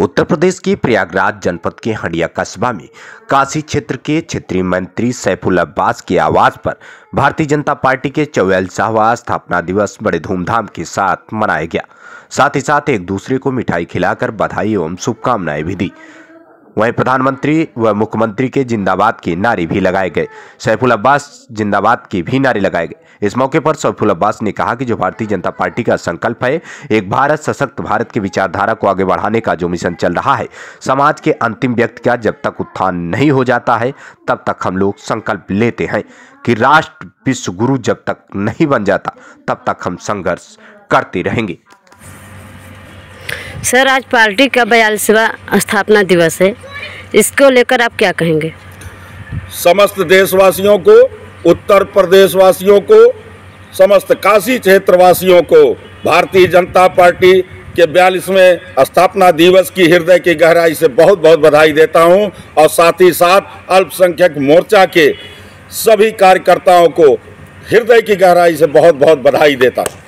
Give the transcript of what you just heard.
उत्तर प्रदेश के प्रयागराज जनपद के हंडिया कस्बा में काशी क्षेत्र के क्षेत्रीय मंत्री सैफुल अब्बास के आवास पर भारतीय जनता पार्टी के शाहवा स्थापना दिवस बड़े धूमधाम के साथ मनाया गया साथ ही साथ एक दूसरे को मिठाई खिलाकर बधाई एवं शुभकामनाएं भी दी वहीं प्रधानमंत्री व मुख्यमंत्री के जिंदाबाद के नारे भी लगाए गए सैफुल अब्बास जिंदाबाद के भी नारे लगाए गए इस मौके पर सैफुल अब्बास ने कहा कि जो भारतीय जनता पार्टी का संकल्प है एक भारत सशक्त भारत की विचारधारा को आगे बढ़ाने का जो मिशन चल रहा है समाज के अंतिम व्यक्ति का जब तक उत्थान नहीं हो जाता है तब तक हम लोग संकल्प लेते हैं कि राष्ट्र विश्व गुरु जब तक नहीं बन जाता तब तक हम संघर्ष करते रहेंगे सर आज पार्टी का बयालीसवा स्थापना दिवस है इसको लेकर आप क्या कहेंगे समस्त देशवासियों को उत्तर प्रदेश वासियों को समस्त काशी क्षेत्रवासियों को भारतीय जनता पार्टी के बयालीसवें स्थापना दिवस की हृदय की गहराई से बहुत बहुत बधाई देता हूं और साथ ही साथ अल्पसंख्यक मोर्चा के सभी कार्यकर्ताओं को हृदय की गहराई से बहुत बहुत बधाई देता हूँ